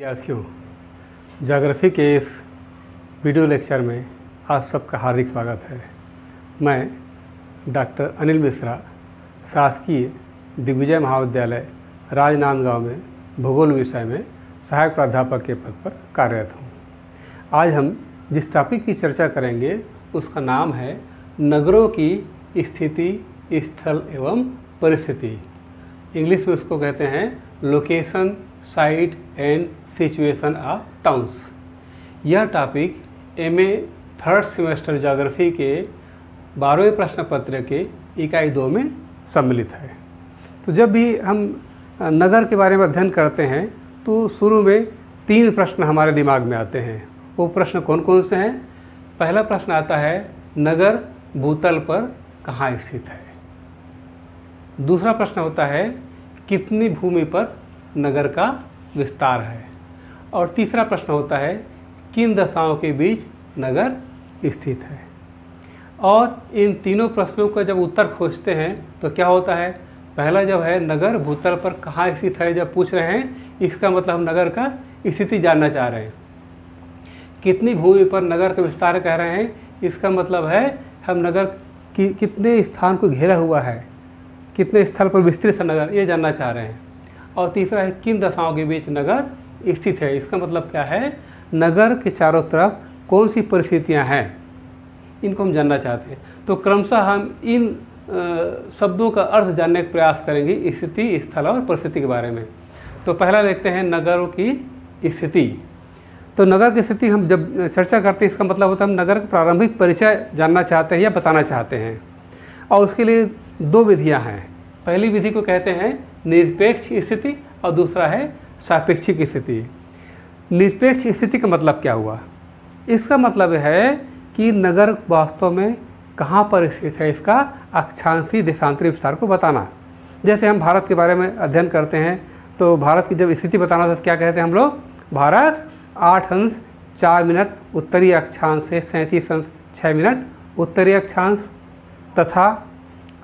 विद्यार्थियों जोग्राफी के इस वीडियो लेक्चर में आप सबका हार्दिक स्वागत है मैं डॉक्टर अनिल मिश्रा शासकीय दिग्विजय महाविद्यालय राजनांदगांव में भूगोल विषय में सहायक प्राध्यापक के पद पर कार्यरत हूँ आज हम जिस टॉपिक की चर्चा करेंगे उसका नाम है नगरों की स्थिति स्थल एवं परिस्थिति इंग्लिश में उसको कहते हैं location site and situation of towns यह topic M A third semester geography के बारहवें प्रश्न पत्र के इकाई दो में सम्मिलित है तो जब भी हम नगर के बारे में अध्ययन करते हैं तो शुरू में तीन प्रश्न हमारे दिमाग में आते हैं वो प्रश्न कौन कौन से हैं पहला प्रश्न आता है नगर भूतल पर कहाँ स्थित है दूसरा प्रश्न होता है कितनी भूमि पर नगर का विस्तार है और तीसरा प्रश्न होता है किन दशाओं के बीच नगर स्थित है और इन तीनों प्रश्नों का जब उत्तर खोजते हैं तो क्या होता है पहला जब है नगर भूतल पर कहाँ स्थित है जब पूछ रहे हैं इसका मतलब हम नगर का स्थिति जानना चाह रहे हैं कितनी भूमि पर नगर का विस्तार कह रहे हैं इसका मतलब है हम नगर कि कितने स्थान को घेरा हुआ है कितने स्थल पर विस्तृत नगर ये जानना चाह रहे हैं और तीसरा है किन दशाओं के बीच नगर स्थित है इसका मतलब क्या है नगर के चारों तरफ कौन सी परिस्थितियाँ हैं इनको हम जानना चाहते हैं तो क्रमशः हम इन शब्दों का अर्थ जानने का प्रयास करेंगे स्थिति स्थल और परिस्थिति के बारे में तो पहला देखते हैं नगरों की स्थिति तो नगर की स्थिति हम जब चर्चा करते हैं इसका मतलब होता है हम नगर का प्रारंभिक परिचय जानना चाहते हैं या बताना चाहते हैं और उसके लिए दो विधियाँ हैं पहली विधि को कहते हैं निरपेक्ष स्थिति और दूसरा है सापेक्षिक स्थिति निरपेक्ष स्थिति का मतलब क्या हुआ इसका मतलब है कि नगर वास्तव में कहाँ पर स्थित है इसका अक्षांशी देशांतरी विस्तार को बताना जैसे हम भारत के बारे में अध्ययन करते हैं तो भारत की जब स्थिति बताना था तो क्या कहते हैं हम लोग भारत आठ अंश चार मिनट उत्तरी अक्षांश से सैंतीस अंश छः मिनट उत्तरी अक्षांश तथा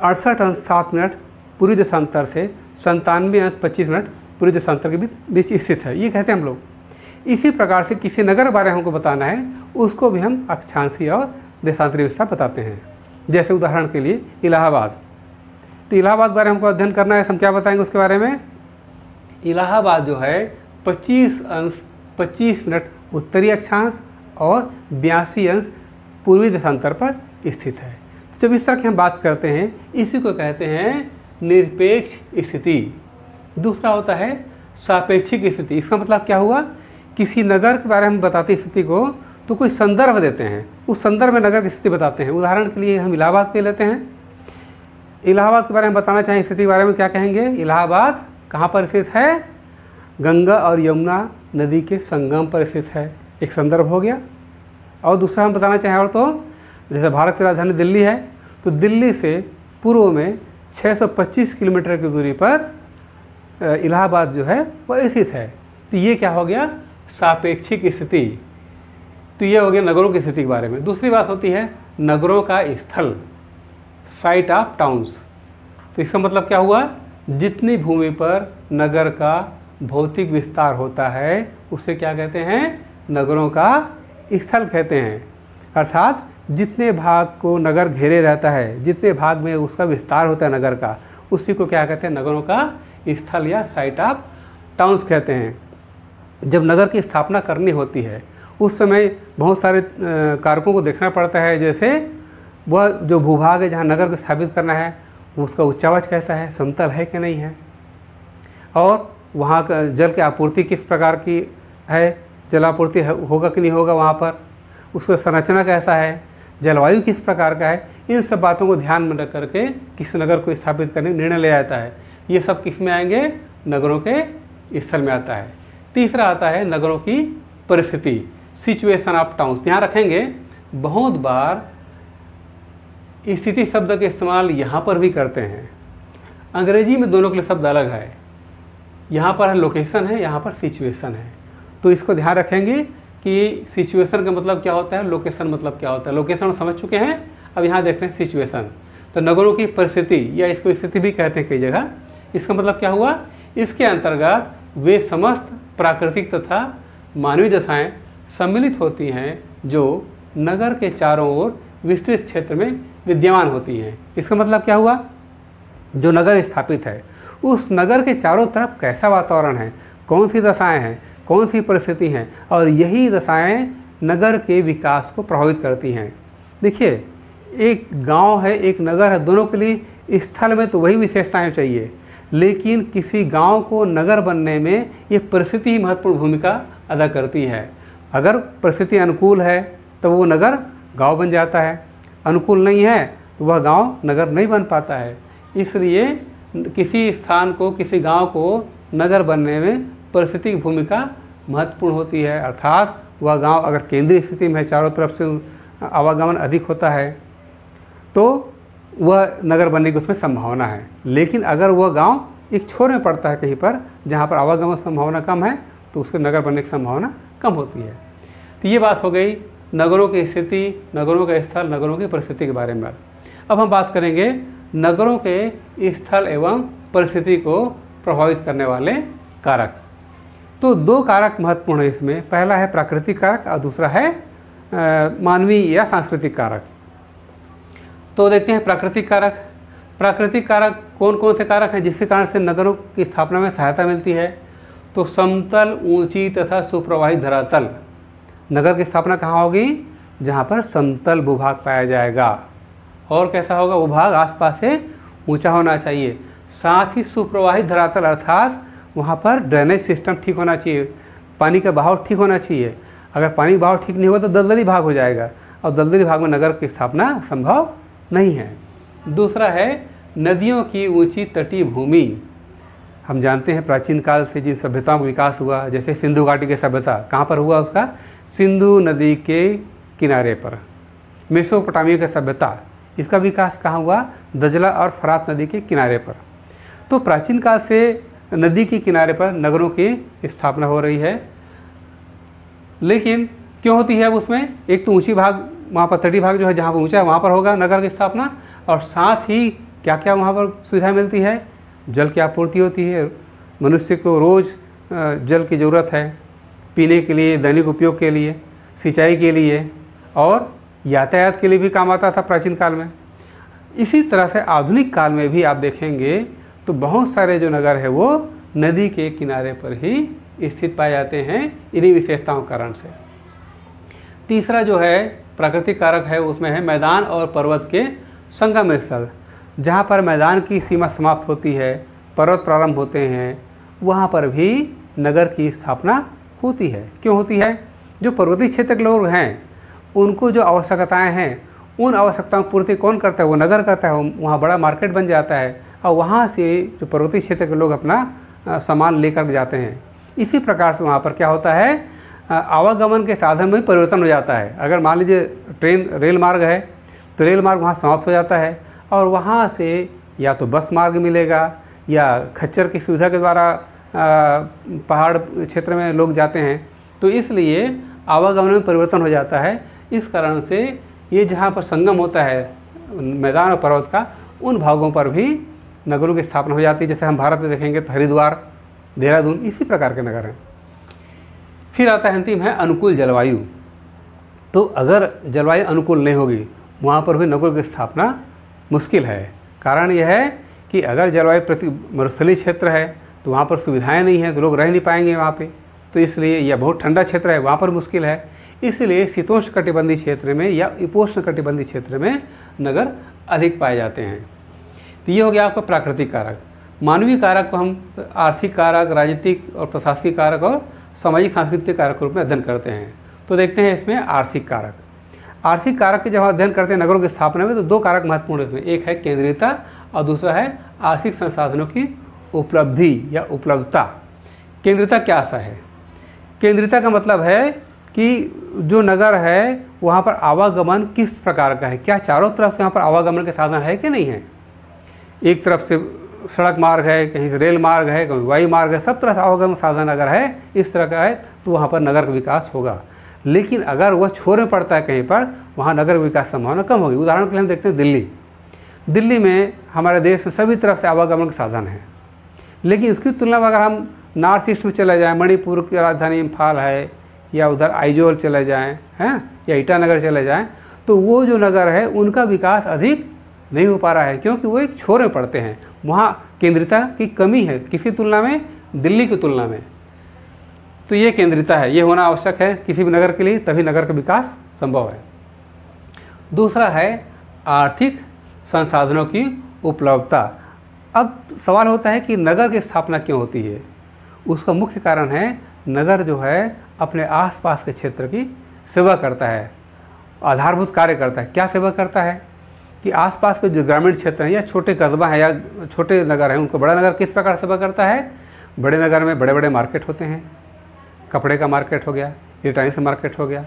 अड़सठ अंश सात मिनट पूरी देशांतर से संतानवे अंश पच्चीस मिनट पूरे देशांतर के बीच स्थित है ये कहते हैं हम लोग इसी प्रकार से किसी नगर बारे में हमको बताना है उसको भी हम अक्षांशी और देशांतरी विस्तार बताते हैं जैसे उदाहरण के लिए इलाहाबाद तो इलाहाबाद बारे में हमको अध्ययन करना है हम क्या बताएंगे उसके बारे में इलाहाबाद जो है 25 अंश 25 मिनट उत्तरी अक्षांश और बयासी अंश पूर्वी देशांतर पर स्थित है तो जब इस तरह की हम बात करते हैं इसी को कहते हैं निरपेक्ष स्थिति दूसरा होता है सापेक्षिक स्थिति इसका मतलब क्या हुआ किसी नगर के बारे में बताते स्थिति को तो कोई संदर्भ देते हैं उस संदर्भ में नगर की स्थिति बताते हैं उदाहरण के लिए हम इलाहाबाद के लेते हैं इलाहाबाद के बारे में बताना चाहें स्थिति के बारे में क्या कहेंगे इलाहाबाद कहाँ पर स्थित है गंगा और यमुना नदी के संगम पर स्थित है एक संदर्भ हो गया और दूसरा हम बताना चाहें और तो जैसे भारत की राजधानी दिल्ली है तो दिल्ली से पूर्व में 625 किलोमीटर की दूरी पर इलाहाबाद जो है वह स्थित है तो ये क्या हो गया सापेक्षिक स्थिति तो ये हो गया नगरों की स्थिति के बारे में दूसरी बात होती है नगरों का स्थल साइट ऑफ टाउन्स तो इसका मतलब क्या हुआ जितनी भूमि पर नगर का भौतिक विस्तार होता है उसे क्या कहते हैं नगरों का स्थल कहते हैं अर्थात जितने भाग को नगर घेरे रहता है जितने भाग में उसका विस्तार होता है नगर का उसी को क्या कहते हैं नगरों का स्थल या साइट ऑफ टाउन्स कहते हैं जब नगर की स्थापना करनी होती है उस समय बहुत सारे कारकों को देखना पड़ता है जैसे वह जो भूभाग है जहाँ नगर को स्थापित करना है उसका उच्चावच कैसा है समतल है कि नहीं है और वहाँ का जल की आपूर्ति किस प्रकार की है जलापूर्ति होगा कि नहीं होगा वहाँ पर उसका संरचना कैसा है जलवायु किस प्रकार का है इन सब बातों को ध्यान में रख करके किस नगर को स्थापित करने का निर्णय लिया जाता है ये सब किस में आएंगे नगरों के स्थल में आता है तीसरा आता है नगरों की परिस्थिति सिचुएशन ऑफ टाउन्स ध्यान रखेंगे बहुत बार स्थिति शब्द का इस्तेमाल यहाँ पर भी करते हैं अंग्रेजी में दोनों के लिए शब्द अलग है यहाँ पर है लोकेशन है यहाँ पर सिचुएशन है तो इसको ध्यान रखेंगे कि सिचुएशन का मतलब क्या होता है लोकेशन मतलब क्या होता है लोकेशन समझ चुके हैं अब यहाँ देख रहे हैं सिचुएशन तो नगरों की परिस्थिति या इसको स्थिति भी कहते हैं कई जगह इसका मतलब क्या हुआ इसके अंतर्गत वे समस्त प्राकृतिक तथा मानवीय दशाएँ सम्मिलित होती हैं जो नगर के चारों ओर विस्तृत क्षेत्र में विद्यमान होती हैं इसका मतलब क्या हुआ जो नगर स्थापित है उस नगर के चारों तरफ कैसा वातावरण है कौन सी दशाएं हैं कौन सी परिस्थिति हैं और यही दशाएं नगर के विकास को प्रभावित करती हैं देखिए एक गांव है एक नगर है दोनों के लिए स्थल में तो वही विशेषताएं चाहिए लेकिन किसी गांव को नगर बनने में ये परिस्थिति ही महत्वपूर्ण भूमिका अदा करती है अगर परिस्थिति अनुकूल है तो वो नगर गांव बन जाता है अनुकूल नहीं है तो वह गांव नगर नहीं बन पाता है इसलिए किसी स्थान को किसी गांव को नगर बनने में परिस्थिति की भूमिका महत्वपूर्ण होती है अर्थात वह गाँव अगर केंद्रीय स्थिति में चारों तरफ से आवागमन अधिक होता है तो वह नगर बनने की उसमें संभावना है लेकिन अगर वह गांव एक छोर में पड़ता है कहीं पर जहाँ पर आवागमन संभावना कम है तो उसके नगर बनने की संभावना कम होती है तो ये बात हो गई नगरों की स्थिति नगरों का स्थल नगरों की परिस्थिति के बारे में अब हम बात करेंगे नगरों के स्थल एवं परिस्थिति को प्रभावित करने वाले कारक तो दो कारक महत्वपूर्ण है इसमें पहला है प्राकृतिक कारक और दूसरा है मानवीय या सांस्कृतिक कारक तो देखते हैं प्राकृतिक कारक प्राकृतिक कारक कौन कौन से कारक हैं जिसके कारण से नगरों की स्थापना में सहायता मिलती है तो समतल ऊंची तथा सुप्रवाहित धरातल नगर की स्थापना कहाँ होगी जहाँ पर समतल भूभाग पाया जाएगा और कैसा होगा वो भाग आसपास से ऊंचा होना चाहिए साथ ही सुप्रवाहित धरातल अर्थात वहाँ पर ड्रेनेज सिस्टम ठीक होना चाहिए पानी का बहाव ठीक होना चाहिए अगर पानी का बहाव ठीक नहीं होगा तो दलदली भाग हो जाएगा और दलदली भाग में नगर की स्थापना संभव नहीं है दूसरा है नदियों की ऊंची तटीय भूमि हम जानते हैं प्राचीन काल से जिन सभ्यताओं का विकास हुआ जैसे सिंधु घाटी की सभ्यता कहाँ पर हुआ उसका सिंधु नदी के किनारे पर मेसोपोटामिया की सभ्यता इसका विकास कहाँ हुआ दजला और फरात नदी के किनारे पर तो प्राचीन काल से नदी के किनारे पर नगरों की स्थापना हो रही है लेकिन क्यों होती है अब उसमें एक तो ऊंची भाग वहाँ पर तटीय भाग जो है जहाँ पर ऊँचा है वहाँ पर होगा नगर की स्थापना और साथ ही क्या क्या वहाँ पर सुविधा मिलती है जल की आपूर्ति होती है मनुष्य को रोज़ जल की ज़रूरत है पीने के लिए दैनिक उपयोग के लिए सिंचाई के लिए और यातायात के लिए भी काम आता था प्राचीन काल में इसी तरह से आधुनिक काल में भी आप देखेंगे तो बहुत सारे जो नगर है वो नदी के किनारे पर ही स्थित पाए जाते हैं इन्हीं विशेषताओं कारण से तीसरा जो है प्राकृतिक कारक है उसमें है मैदान और पर्वत के संगम स्थल जहाँ पर मैदान की सीमा समाप्त होती है पर्वत प्रारंभ होते हैं वहाँ पर भी नगर की स्थापना होती है क्यों होती है जो पर्वतीय क्षेत्र के लोग हैं उनको जो आवश्यकताएं हैं उन आवश्यकताओं की पूर्ति कौन करता है वो नगर करता है वहाँ बड़ा मार्केट बन जाता है और वहाँ से जो पर्वतीय क्षेत्र के लोग अपना सामान लेकर जाते हैं इसी प्रकार से वहाँ पर क्या होता है आवागमन के साधन में परिवर्तन हो जाता है अगर मान लीजिए ट्रेन रेल मार्ग है तो रेल मार्ग वहाँ समाप्त हो जाता है और वहाँ से या तो बस मार्ग मिलेगा या खच्चर की सुविधा के द्वारा पहाड़ क्षेत्र में लोग जाते हैं तो इसलिए आवागमन में परिवर्तन हो जाता है इस कारण से ये जहाँ पर संगम होता है मैदान और पर्वत का उन भागों पर भी नगरों की स्थापना हो जाती है जैसे हम भारत में देखेंगे तो हरिद्वार देहरादून इसी प्रकार के नगर हैं फिर आता है अंतिम है अनुकूल जलवायु तो अगर जलवायु अनुकूल नहीं होगी वहाँ पर भी नगरों की स्थापना मुश्किल है कारण यह है कि अगर जलवायु प्रति मरुस्थली क्षेत्र है तो वहाँ पर सुविधाएं नहीं हैं तो लोग रह नहीं पाएंगे वहाँ पे तो इसलिए यह बहुत ठंडा क्षेत्र है वहाँ पर मुश्किल है इसलिए शीतोष्ण कटिबंधी क्षेत्र में या उपोष्ण कटिबंधी क्षेत्र में नगर अधिक पाए जाते हैं तो ये हो गया आपका प्राकृतिक कारक मानवीय कारक को हम आर्थिक कारक राजनीतिक और प्रशासनिक कारक और सामाजिक सांस्कृतिक कारक के रूप में अध्ययन करते हैं तो देखते हैं इसमें आर्थिक कारक आर्थिक कारक के जब अध्ययन करते हैं नगरों की स्थापना में तो दो कारक महत्वपूर्ण इसमें एक है केंद्रीयता और दूसरा है आर्थिक संसाधनों की उपलब्धि या उपलब्धता केंद्रता क्या सा है केंद्रता का मतलब है कि जो नगर है वहाँ पर आवागमन किस प्रकार का है क्या चारों तरफ से यहाँ पर आवागमन के साधन है कि नहीं है एक तरफ से सड़क मार्ग है कहीं रेल मार्ग है कहीं वायु मार्ग है सब तरह से आवागमन साधन अगर है इस तरह का है तो वहाँ पर नगर का विकास होगा लेकिन अगर वह छोर में पड़ता है कहीं पर वहाँ नगर विकास संभावना कम होगी उदाहरण के लिए हम देखते हैं दिल्ली दिल्ली में हमारे देश में सभी तरफ से आवागमन के साधन हैं लेकिन उसकी तुलना में अगर हम नॉर्थ ईस्ट में चले जाएँ मणिपुर की राजधानी इम्फाल है या उधर आइजोल चले जाएँ हैं या ईटानगर चले जाएँ तो वो जो नगर है उनका विकास अधिक नहीं हो पा रहा है क्योंकि वो एक छोर में पड़ते हैं वहाँ केंद्रिता की कमी है किसी तुलना में दिल्ली की तुलना में तो ये केंद्रिता है ये होना आवश्यक है किसी भी नगर के लिए तभी नगर का विकास संभव है दूसरा है आर्थिक संसाधनों की उपलब्धता अब सवाल होता है कि नगर की स्थापना क्यों होती है उसका मुख्य कारण है नगर जो है अपने आसपास के क्षेत्र की सेवा करता है आधारभूत कार्य करता है क्या सेवा करता है कि आसपास के जो ग्रामीण क्षेत्र हैं या छोटे कस्बा हैं या छोटे नगर हैं उनको बड़ा नगर किस प्रकार से करता है बड़े नगर में बड़े बड़े मार्केट होते हैं कपड़े का मार्केट हो गया इलेक्ट्रॉनिक्स मार्केट हो गया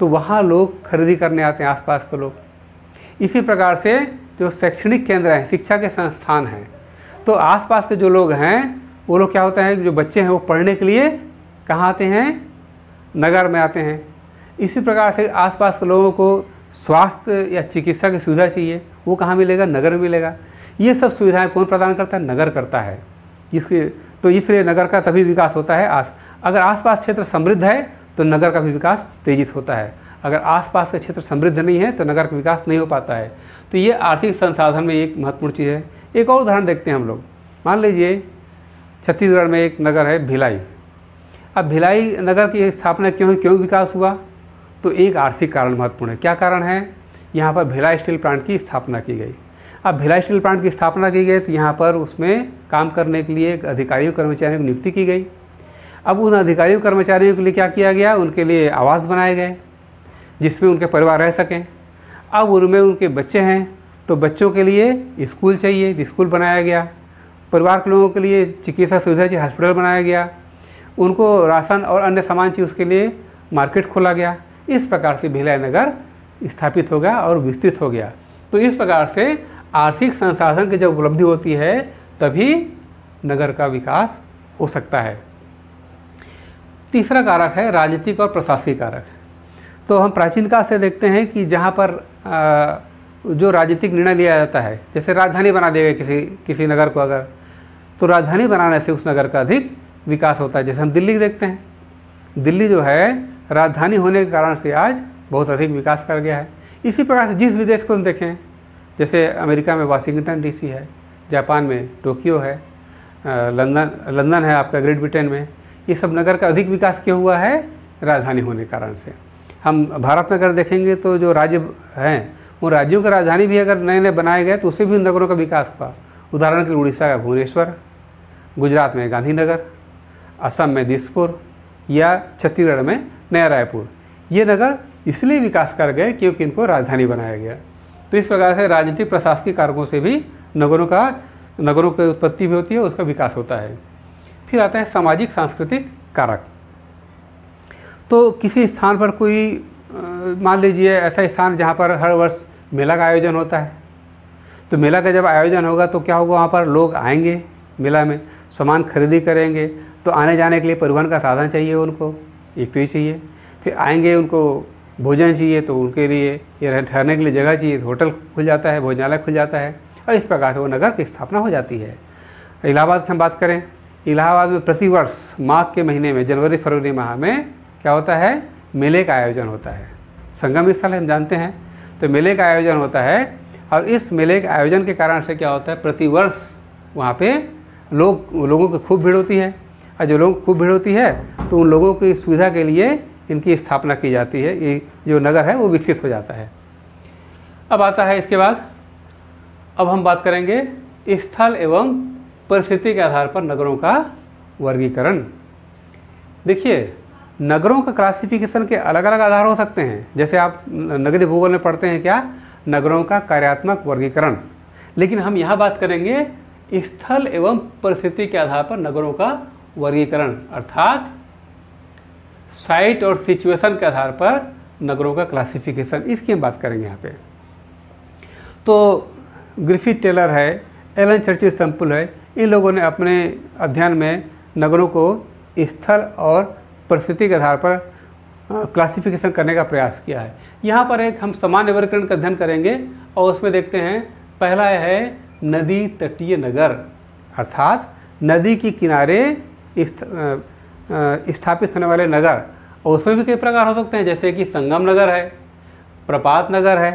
तो वहाँ लोग खरीदी करने आते हैं आसपास के लोग इसी प्रकार से जो शैक्षणिक केंद्र हैं शिक्षा के संस्थान हैं तो आसपास के जो लोग हैं वो लोग क्या होते हैं जो बच्चे हैं वो पढ़ने के लिए कहाँ आते हैं नगर में आते हैं इसी प्रकार से आसपास के लोगों को स्वास्थ्य या चिकित्सा की सुविधा चाहिए वो कहाँ मिलेगा नगर में मिलेगा ये सब सुविधाएं कौन प्रदान करता है नगर करता है इसके तो इसलिए नगर का सभी विकास होता है आस अगर आसपास क्षेत्र समृद्ध है तो नगर का भी विकास तेजी से होता है अगर आसपास का क्षेत्र समृद्ध नहीं है तो नगर का विकास नहीं हो पाता है तो ये आर्थिक संसाधन में एक महत्वपूर्ण चीज़ है एक और उदाहरण देखते हैं हम लोग मान लीजिए छत्तीसगढ़ में एक नगर है भिलाई अब भिलाई नगर की स्थापना क्यों क्यों विकास हुआ तो एक आर्थिक कारण महत्वपूर्ण है क्या कारण है यहाँ पर भिला स्टील प्लांट की स्थापना की गई अब भिला स्टील प्लांट की स्थापना की गई तो यहाँ पर उसमें काम करने के लिए अधिकारियों कर्मचारियों की नियुक्ति की गई अब उन अधिकारियों कर्मचारियों के लिए क्या किया गया उनके लिए आवास बनाए गए जिसमें उनके परिवार रह सकें अब उनमें उनके बच्चे हैं तो बच्चों के लिए स्कूल चाहिए स्कूल बनाया गया परिवार के लोगों के लिए चिकित्सा सुविधा चाहिए हॉस्पिटल बनाया गया उनको राशन और अन्य सामान चाहिए उसके लिए मार्केट खोला गया इस प्रकार से भिलाई नगर स्थापित हो गया और विस्तृत हो गया तो इस प्रकार से आर्थिक संसाधन की जब उपलब्धि होती है तभी नगर का विकास हो सकता है तीसरा कारक है राजनीतिक और प्रशासनिक कारक तो हम प्राचीन काल से देखते हैं कि जहाँ पर जो राजनीतिक निर्णय लिया जाता है जैसे राजधानी बना देगा किसी किसी नगर को अगर तो राजधानी बनाने से उस नगर का अधिक विकास होता है जैसे हम दिल्ली देखते हैं दिल्ली जो है राजधानी होने के कारण से आज बहुत अधिक विकास कर गया है इसी प्रकार से जिस विदेश को हम देखें जैसे अमेरिका में वाशिंगटन डीसी है जापान में टोक्यो है लंदन लंदन है आपका ग्रेट ब्रिटेन में ये सब नगर का अधिक विकास क्यों हुआ है राजधानी होने के कारण से हम भारत में अगर देखेंगे तो जो राज्य हैं उन राज्यों की राजधानी भी अगर नए नए बनाए गए तो उससे भी उन नगरों का विकास हुआ उदाहरण के लिए उड़ीसा का भुवनेश्वर गुजरात में गांधीनगर असम में दिसपुर या छत्तीसगढ़ में नया रायपुर ये नगर इसलिए विकास कर गए क्योंकि इनको राजधानी बनाया गया तो इस प्रकार से राजनीतिक प्रशासनिक कारकों से भी नगरों का नगरों की उत्पत्ति भी होती है उसका विकास होता है फिर आता है सामाजिक सांस्कृतिक कारक तो किसी स्थान पर कोई मान लीजिए ऐसा स्थान जहाँ पर हर वर्ष मेला का आयोजन होता है तो मेला का जब आयोजन होगा तो क्या होगा वहाँ पर लोग आएंगे मेला में सामान खरीदी करेंगे तो आने जाने के लिए परिवहन का साधन चाहिए उनको एक तो ये चाहिए फिर आएंगे उनको भोजन चाहिए तो उनके लिए या ठहरने के लिए जगह चाहिए तो होटल खुल जाता है भोजनालय खुल जाता है और इस प्रकार से वो नगर की स्थापना हो जाती है इलाहाबाद की हम बात करें इलाहाबाद में प्रतिवर्ष माघ के महीने में जनवरी फरवरी माह में क्या होता है मेले का आयोजन होता है संगम स्थल हम जानते हैं तो मेले का आयोजन होता है और इस मेले के आयोजन के कारण से क्या होता है प्रतिवर्ष वहाँ पे लोग लोगों की खूब भीड़ होती है और जो लोगों खूब भीड़ होती है तो उन लोगों की सुविधा के लिए इनकी स्थापना की जाती है ये जो नगर है वो विकसित हो जाता है अब आता है इसके बाद अब हम बात करेंगे स्थल एवं परिस्थिति के आधार पर नगरों का वर्गीकरण देखिए नगरों का क्लासिफिकेशन के अलग अलग आधार हो सकते हैं जैसे आप नगरीय भूगोल में पढ़ते हैं क्या नगरों का कार्यात्मक वर्गीकरण लेकिन हम यहाँ बात करेंगे स्थल एवं परिस्थिति के आधार पर नगरों का वर्गीकरण अर्थात साइट और सिचुएशन के आधार पर नगरों का क्लासिफिकेशन इसकी हम बात करेंगे यहाँ पे तो ग्रिफिथ टेलर है एलन चर्चिल सैंपल है इन लोगों ने अपने अध्ययन में नगरों को स्थल और परिस्थिति के आधार पर क्लासिफिकेशन करने का प्रयास किया है यहाँ पर एक हम सामान्य वर्गीकरण का अध्ययन करेंगे और उसमें देखते हैं पहला है नदी तटीय नगर अर्थात नदी के किनारे स्थापित होने वाले नगर और उसमें भी कई प्रकार हो सकते हैं जैसे कि संगम नगर है प्रपात नगर है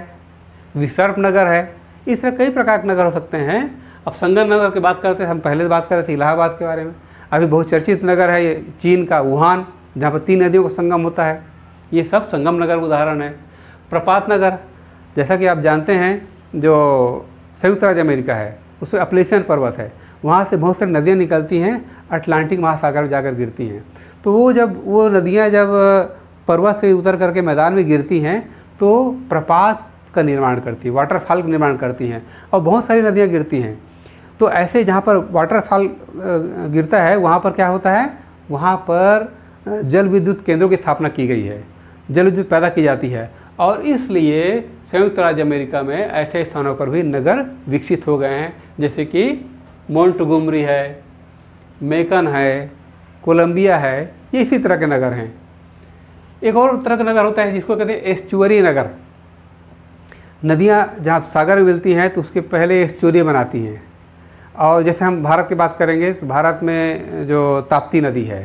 विसर्प नगर है इस तरह कई प्रकार के नगर हो सकते हैं अब संगम नगर की बात करते हैं हम पहले तो बात कर रहे थे इलाहाबाद के बारे में अभी बहुत चर्चित नगर है ये चीन का वुहान जहाँ पर तीन नदियों का संगम होता है ये सब संगम नगर का उदाहरण है प्रपात नगर जैसा कि आप जानते हैं जो संयुक्त राज्य अमेरिका है उसमें अपलेशन पर्वत है वहाँ से बहुत सारी नदियाँ निकलती हैं अटलांटिक महासागर में जाकर गिरती हैं तो वो जब वो नदियाँ जब पर्वत से उतर करके मैदान में गिरती हैं तो प्रपात का निर्माण करती हैं वाटरफॉल का निर्माण करती हैं और बहुत सारी नदियाँ गिरती हैं तो ऐसे जहाँ पर वाटरफॉल गिरता है वहाँ पर क्या होता है वहाँ पर जल विद्युत केंद्रों की स्थापना की गई है जल विद्युत पैदा की जाती है और इसलिए संयुक्त राज्य अमेरिका में ऐसे स्थानों पर भी नगर विकसित हो गए हैं जैसे कि मोन्टगोमरी है मेकन है कोलंबिया है ये इसी तरह के नगर हैं एक और तरह का नगर होता है जिसको कहते हैं एस्चुअरी नगर नदियाँ जहाँ सागर में मिलती हैं तो उसके पहले एस्चुअरी बनाती हैं और जैसे हम भारत की बात करेंगे तो भारत में जो ताप्ती नदी है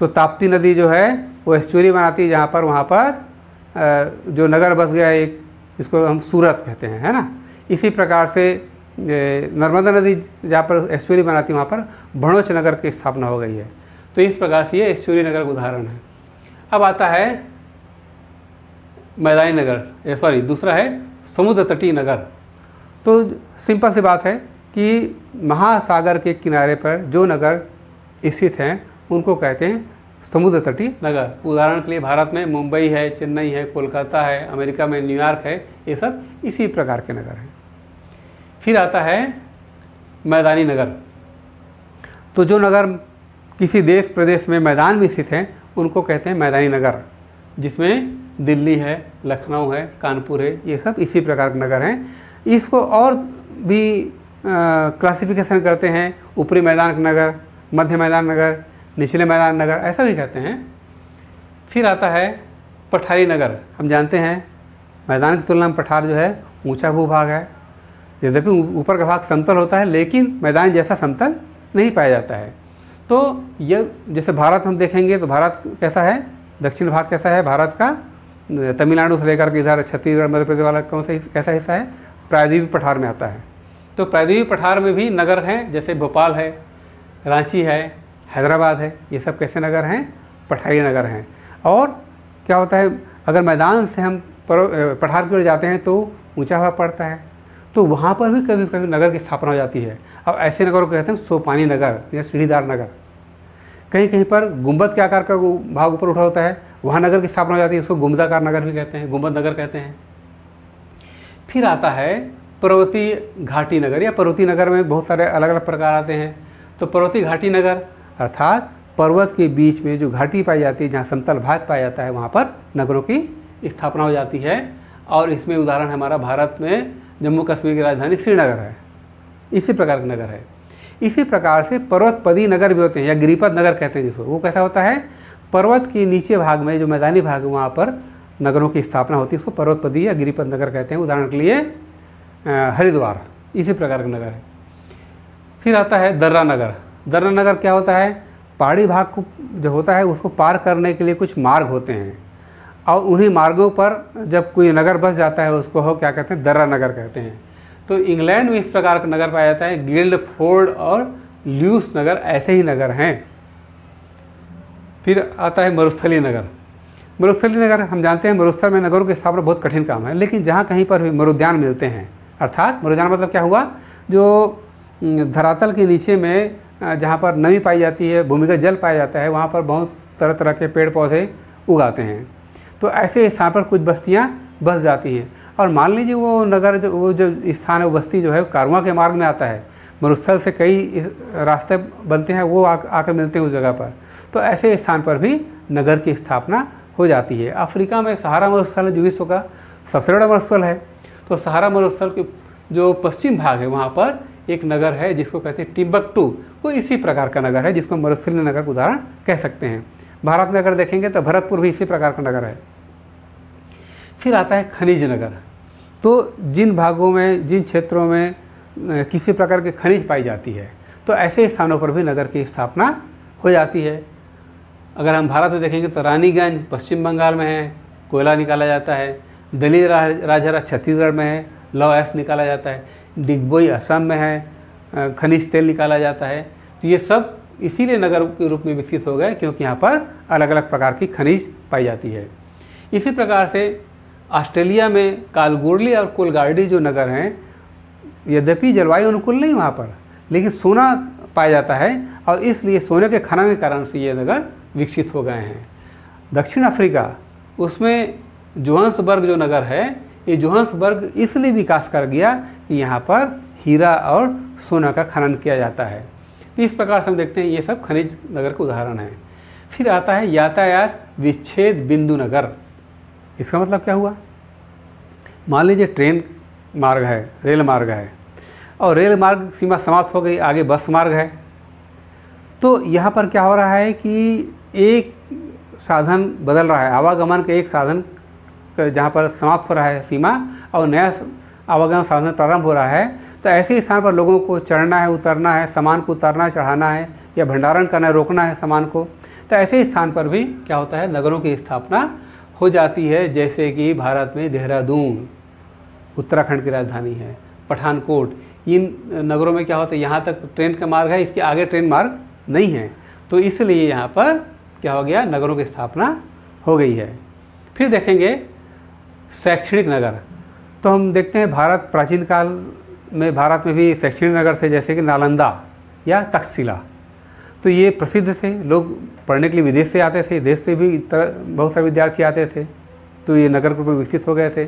तो ताप्ती नदी जो है वो एस्चुअरी बनाती है जहाँ पर वहाँ पर जो नगर बस गया एक इसको हम सूरत कहते हैं है ना इसी प्रकार से नर्मदा नदी जहाँ पर ऐश्वर्य बनाती है वहाँ पर भणोच नगर की स्थापना हो गई है तो इस प्रकार से ये ऐश्वर्य नगर का उदाहरण है अब आता है मैदानी नगर सॉरी दूसरा है समुद्र तटीय नगर तो सिंपल सी बात है कि महासागर के किनारे पर जो नगर स्थित हैं उनको कहते हैं समुद्र तटीय नगर उदाहरण के लिए भारत में मुंबई है चेन्नई है कोलकाता है अमेरिका में न्यूयॉर्क है ये सब इसी प्रकार के नगर हैं फिर आता है मैदानी नगर तो जो नगर किसी देश प्रदेश में मैदान में स्थित हैं उनको कहते हैं मैदानी नगर जिसमें दिल्ली है लखनऊ है कानपुर है ये सब इसी प्रकार के नगर हैं इसको और भी क्लासिफिकेशन करते हैं ऊपरी मैदान का नगर मध्य मैदान नगर निचले मैदान नगर ऐसा भी कहते हैं फिर आता है पठारी नगर हम जानते हैं मैदान की तुलना में पठार जो है ऊंचा भूभाग है यद्यपि ऊपर का भाग समतल होता है लेकिन मैदान जैसा समतल नहीं पाया जाता है तो ये जैसे भारत हम देखेंगे तो भारत कैसा है दक्षिण भाग कैसा है भारत का तमिलनाडु से लेकर के इधर छत्तीसगढ़ मध्य प्रदेश वाला कौन सा कैसा हिस्सा है प्रायद्वीप पठार में आता है तो प्रायद्वीप पठार में भी नगर हैं जैसे भोपाल है रांची है हैदराबाद है ये सब कैसे नगर हैं पठारी नगर हैं और क्या होता है अगर मैदान से हम पठार की ओर जाते हैं तो ऊंचा हुआ पड़ता है तो वहाँ पर भी कभी कभी नगर की स्थापना हो जाती है अब ऐसे नगरों को कहते हैं सोपानी नगर या सीढ़ीदार नगर कहीं कहीं पर गुंबद के आकार का भाग ऊपर उठा होता है वहाँ नगर की स्थापना हो जाती है उसको गुमदाकार नगर भी कहते हैं गुम्बद नगर कहते हैं फिर आता है पर्वती घाटी नगर या पर्वती नगर में बहुत सारे अलग अलग प्रकार आते हैं तो पर्वती घाटी नगर अर्थात पर्वत के बीच में जो घाटी पाई जाती है जहाँ समतल भाग पाया जाता है वहाँ पर नगरों की स्थापना हो जाती है और इसमें उदाहरण हमारा भारत में जम्मू कश्मीर की राजधानी श्रीनगर है इसी प्रकार का नगर है इसी प्रकार से पर्वतपदी नगर भी होते हैं या गिरीपद नगर कहते हैं जिसको वो कैसा होता है पर्वत के नीचे भाग में जो मैदानी भाग है वहाँ पर नगरों की स्थापना होती है उसको पर्वतपदी या गिरीपद नगर कहते हैं उदाहरण के लिए हरिद्वार इसी प्रकार का नगर है फिर आता है दर्रा नगर दर्रा नगर क्या होता है पहाड़ी भाग को जो होता है उसको पार करने के लिए कुछ मार्ग होते हैं और उन्हीं मार्गों पर जब कोई नगर बस जाता है उसको हो क्या कहते हैं दर्रा नगर कहते हैं तो इंग्लैंड में इस प्रकार का नगर पाया जाता है गिल्ड फोर्ड और ल्यूस नगर ऐसे ही नगर हैं फिर आता है मरुस्थली नगर मरुस्थली नगर हम जानते हैं मरुस्थल में नगरों की स्थापना बहुत कठिन काम है लेकिन जहाँ कहीं पर भी मरुद्यान मिलते हैं अर्थात मरुद्यान मतलब क्या हुआ जो धरातल के नीचे में जहाँ पर नमी पाई जाती है भूमिगत जल पाया जाता है वहाँ पर बहुत तरह तरह के पेड़ पौधे उगाते हैं तो ऐसे स्थान पर कुछ बस्तियाँ बस जाती हैं और मान लीजिए वो नगर जो वो जो स्थान है वो बस्ती जो है कारवा के मार्ग में आता है मरुस्थल से कई रास्ते बनते हैं वो आकर मिलते हैं उस जगह पर तो ऐसे स्थान पर भी नगर की स्थापना हो जाती है अफ्रीका में सहारा मरुस्थल है जो विश्व का सबसे बड़ा मरुस्थल है तो सहारा मरुस्थल के जो पश्चिम भाग है वहाँ पर एक नगर है जिसको कहते हैं टिम्बक वो इसी प्रकार का नगर है जिसको मरुस्थल नगर का उदाहरण कह सकते हैं भारत में अगर देखेंगे तो भरतपुर भी इसी प्रकार का नगर है फिर आता है खनिज नगर तो जिन भागों में जिन क्षेत्रों में किसी प्रकार के खनिज पाई जाती है तो ऐसे स्थानों पर भी नगर की स्थापना हो जाती है अगर हम भारत में देखेंगे तो रानीगंज पश्चिम बंगाल में है कोयला निकाला जाता है दली राजहरा छत्तीसगढ़ में है लॉ एस निकाला जाता है डिगबोई असम में है खनिज तेल निकाला जाता है तो ये सब इसीलिए नगर के रूप में विकसित हो गए क्योंकि यहाँ पर अलग अलग प्रकार की खनिज पाई जाती है इसी प्रकार से ऑस्ट्रेलिया में कालगोडली और कोलगार्डी जो नगर हैं यद्यपि जलवायु अनुकूल नहीं वहाँ पर लेकिन सोना पाया जाता है और इसलिए सोने के खनन के कारण से ये नगर विकसित हो गए हैं दक्षिण अफ्रीका उसमें जोहान्सबर्ग जो नगर है ये जोहान्सबर्ग इसलिए विकास कर गया कि यहाँ पर हीरा और सोना का खनन किया जाता है तो इस प्रकार से हम देखते हैं ये सब खनिज नगर के उदाहरण हैं फिर आता है यातायात विच्छेद बिंदु नगर इसका मतलब क्या हुआ मान लीजिए ट्रेन मार्ग है रेल मार्ग है और रेल मार्ग सीमा समाप्त हो गई आगे बस मार्ग है तो यहाँ पर क्या हो रहा है कि एक साधन बदल रहा है आवागमन का एक साधन जहाँ पर समाप्त हो रहा है सीमा और नया आवागमन साधन प्रारंभ हो रहा है तो ऐसे स्थान पर लोगों को चढ़ना है उतरना है सामान को उतरना चढ़ाना है या भंडारण करना है रोकना है सामान को तो ऐसे स्थान पर भी क्या होता है नगरों की स्थापना हो जाती है जैसे कि भारत में देहरादून उत्तराखंड की राजधानी है पठानकोट इन नगरों में क्या होता है यहाँ तक ट्रेन का मार्ग है इसके आगे ट्रेन मार्ग नहीं है तो इसलिए यहाँ पर क्या हो गया नगरों की स्थापना हो गई है फिर देखेंगे शैक्षणिक नगर तो हम देखते हैं भारत प्राचीन काल में भारत में भी शैक्षणिक नगर थे जैसे कि नालंदा या तक्षशिला तो ये प्रसिद्ध थे लोग पढ़ने के लिए विदेश से आते थे देश से भी तरह बहुत सारे विद्यार्थी आते थे तो ये नगर के रूप में विकसित हो गए थे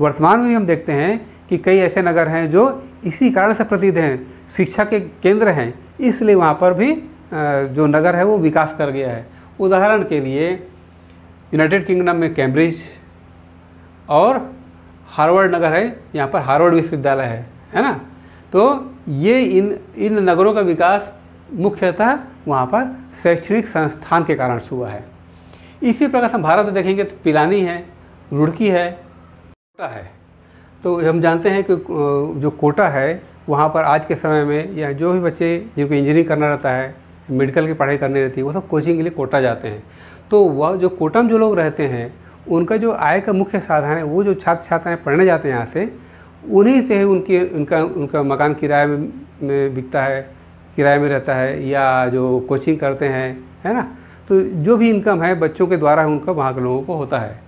वर्तमान में भी हम देखते हैं कि कई ऐसे नगर हैं जो इसी कारण से प्रसिद्ध हैं शिक्षा के केंद्र हैं इसलिए वहाँ पर भी जो नगर है वो विकास कर गया है उदाहरण के लिए यूनाइटेड किंगडम में कैम्ब्रिज और हार्वर्ड नगर है यहाँ पर हार्वर्ड विश्वविद्यालय है है ना तो ये इन इन नगरों का विकास मुख्यतः वहाँ पर शैक्षणिक संस्थान के कारण से हुआ है इसी प्रकार से भारत में देखेंगे तो पिलानी है रुड़की है कोटा है तो हम जानते हैं कि जो कोटा है वहाँ पर आज के समय में या जो भी बच्चे जिनको इंजीनियरिंग करना रहता है मेडिकल की पढ़ाई करनी रहती है वो सब कोचिंग के लिए कोटा जाते हैं तो वह जो कोटा में जो लोग रहते हैं उनका जो आय का मुख्य साधन है वो जो छात्र छात्राएँ पढ़ने जाते हैं यहाँ से उन्हीं से ही उनके उनका उनका मकान किराए में, में बिकता है किराए में रहता है या जो कोचिंग करते हैं है ना तो जो भी इनकम है बच्चों के द्वारा उनका वहाँ के लोगों को होता है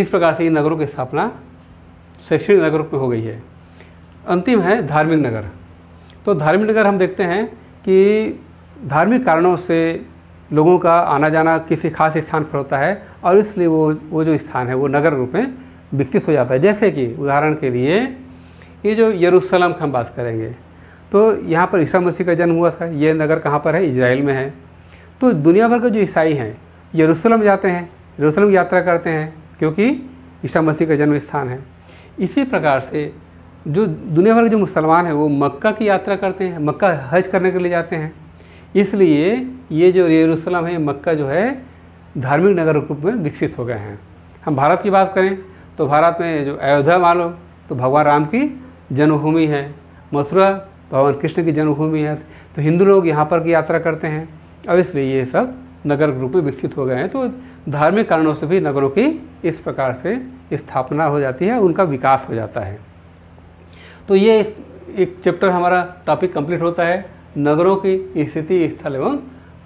इस प्रकार से इन नगरों की स्थापना शैक्षणिक नगरों में हो गई है अंतिम है धार्मिक नगर तो धार्मिक नगर हम देखते हैं कि धार्मिक कारणों से लोगों का आना जाना किसी खास स्थान पर होता है और इसलिए वो वो जो स्थान है वो नगर रूप में विकसित हो जाता है जैसे कि उदाहरण के लिए ये जो यरूशलेम की हम बात करेंगे तो यहाँ पर ईसा मसीह का जन्म हुआ था ये नगर कहाँ पर है इसराइल में है तो दुनिया भर के जो ईसाई हैं यरूशलेम जाते हैं यरूशलेम की यात्रा करते हैं क्योंकि ईसा मसीह का जन्म स्थान है इसी प्रकार से जो दुनिया भर के जो मुसलमान हैं वो मक्का की यात्रा करते हैं मक्का हज करने के लिए जाते हैं इसलिए ये जो येरूसलम है मक्का जो है धार्मिक नगर रूप में विकसित हो गए हैं हम भारत की बात करें तो भारत में जो अयोध्या मान लो तो भगवान राम की जन्मभूमि है मथुरा भगवान कृष्ण की जन्मभूमि है तो हिंदू लोग यहाँ पर की यात्रा करते हैं और इसलिए ये सब नगर रूप में विकसित हो गए हैं तो धार्मिक कारणों से भी नगरों की इस प्रकार से स्थापना हो जाती है उनका विकास हो जाता है तो ये एक चैप्टर हमारा टॉपिक कंप्लीट होता है नगरों की स्थिति स्थल एवं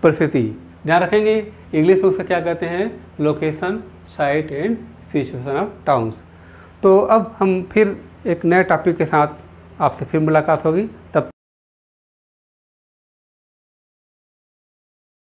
परिस्थिति ध्यान रखेंगे इंग्लिश में उसे क्या कहते हैं location site and situation of towns तो अब हम फिर एक नए टॉपिक के साथ आपसे फिर मुलाकात होगी तब